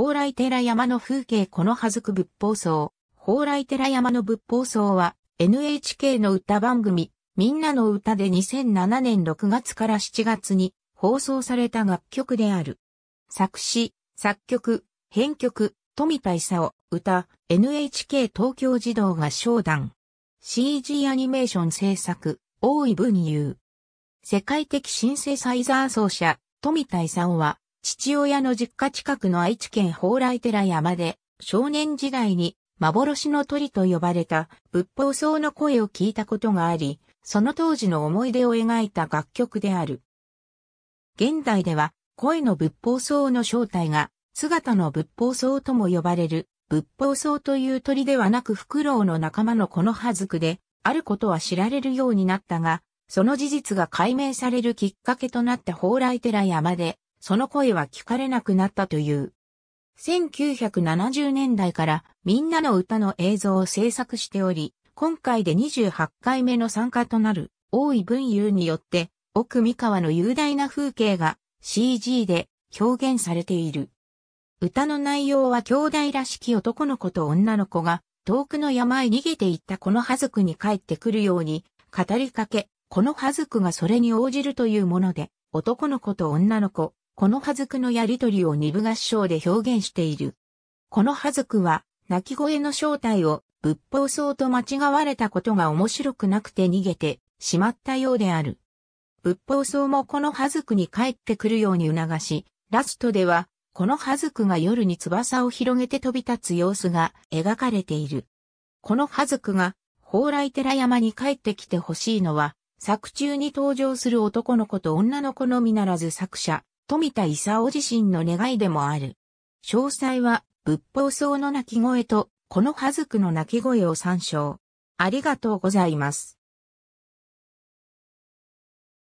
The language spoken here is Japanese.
蓬莱寺山の風景このはずく仏法僧。蓬莱寺山の仏法僧は NHK の歌番組みんなの歌で2007年6月から7月に放送された楽曲である。作詞、作曲、編曲、富田勲、歌、NHK 東京児童合唱団。CG アニメーション制作、大井文雄。世界的シンセサイザー奏者、富田勲は、父親の実家近くの愛知県蓬莱寺山で、少年時代に幻の鳥と呼ばれた仏法僧の声を聞いたことがあり、その当時の思い出を描いた楽曲である。現代では、声の仏法僧の正体が、姿の仏法僧とも呼ばれる、仏法僧という鳥ではなくフクロウの仲間のこの葉族で、あることは知られるようになったが、その事実が解明されるきっかけとなった蓬莱寺山で、その声は聞かれなくなったという。1970年代からみんなの歌の映像を制作しており、今回で28回目の参加となる大井文雄によって奥三河の雄大な風景が CG で表現されている。歌の内容は兄弟らしき男の子と女の子が遠くの山へ逃げていったこの葉族に帰ってくるように語りかけ、この葉族がそれに応じるというもので、男の子と女の子、このはずくのやりとりを二部合唱で表現している。このはずくは、泣き声の正体を仏法僧と間違われたことが面白くなくて逃げてしまったようである。仏法僧もこのはずくに帰ってくるように促し、ラストでは、このはずくが夜に翼を広げて飛び立つ様子が描かれている。このはずくが、蓬莱寺山に帰ってきてほしいのは、作中に登場する男の子と女の子のみならず作者、富田勲自身の願いでもある。詳細は、仏法僧の鳴き声と、この葉月の鳴き声を参照。ありがとうございます。